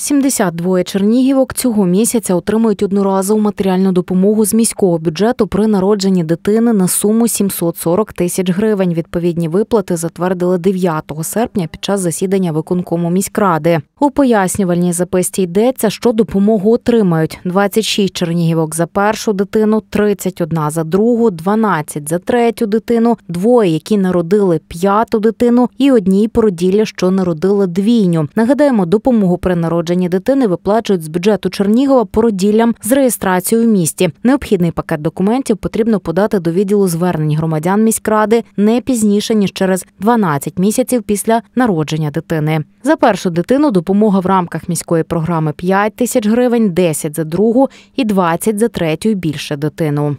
72 чернігівок цього місяця отримують одноразову матеріальну допомогу з міського бюджету при народженні дитини на суму 740 тисяч гривень. Відповідні виплати затвердили 9 серпня під час засідання виконкому міськради. У пояснювальній записці йдеться, що допомогу отримають 26 чернігівок за першу дитину, 31 за другу, 12 за третю дитину, двоє, які народили п'яту дитину, і одній породілля, що народила двійню. Нагадаємо, допомогу при народженні народження дитини виплачують з бюджету Чернігова породіллям з реєстрацією в місті. Необхідний пакет документів потрібно подати до відділу звернень громадян міськради не пізніше ніж через 12 місяців після народження дитини. За першу дитину допомога в рамках міської програми 5 тисяч гривень, 10 за другу і 20 за третю більше дитину.